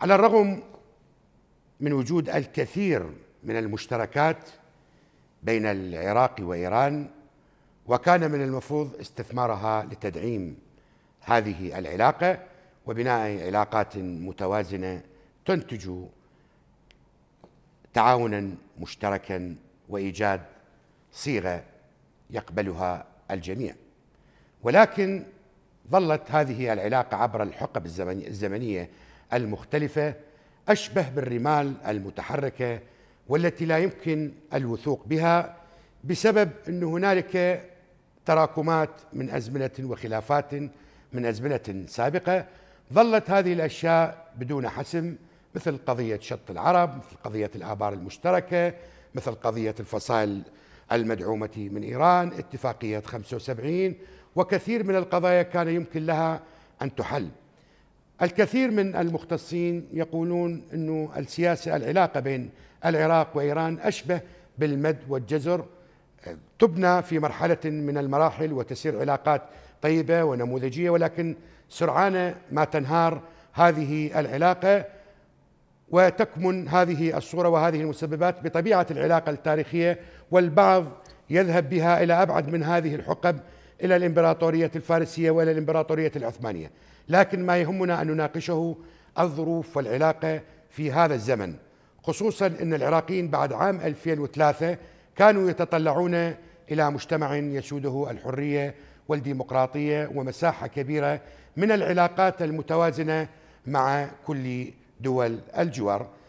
على الرغم من وجود الكثير من المشتركات بين العراق وايران وكان من المفروض استثمارها لتدعيم هذه العلاقه وبناء علاقات متوازنه تنتج تعاونا مشتركا وايجاد صيغه يقبلها الجميع ولكن ظلت هذه العلاقه عبر الحقب الزمنيه المختلفة أشبه بالرمال المتحركة والتي لا يمكن الوثوق بها بسبب أن هنالك تراكمات من أزمنة وخلافات من أزمنة سابقة ظلت هذه الأشياء بدون حسم مثل قضية شط العرب مثل قضية الآبار المشتركة مثل قضية الفصائل المدعومة من إيران اتفاقية 75 وكثير من القضايا كان يمكن لها أن تحل الكثير من المختصين يقولون أن السياسة العلاقة بين العراق وإيران أشبه بالمد والجزر تبنى في مرحلة من المراحل وتسير علاقات طيبة ونموذجية ولكن سرعان ما تنهار هذه العلاقة وتكمن هذه الصورة وهذه المسببات بطبيعة العلاقة التاريخية والبعض يذهب بها إلى أبعد من هذه الحقب إلى الإمبراطورية الفارسية وإلى الإمبراطورية العثمانية لكن ما يهمنا أن نناقشه الظروف والعلاقة في هذا الزمن خصوصا أن العراقيين بعد عام 2003 كانوا يتطلعون إلى مجتمع يسوده الحرية والديمقراطية ومساحة كبيرة من العلاقات المتوازنة مع كل دول الجوار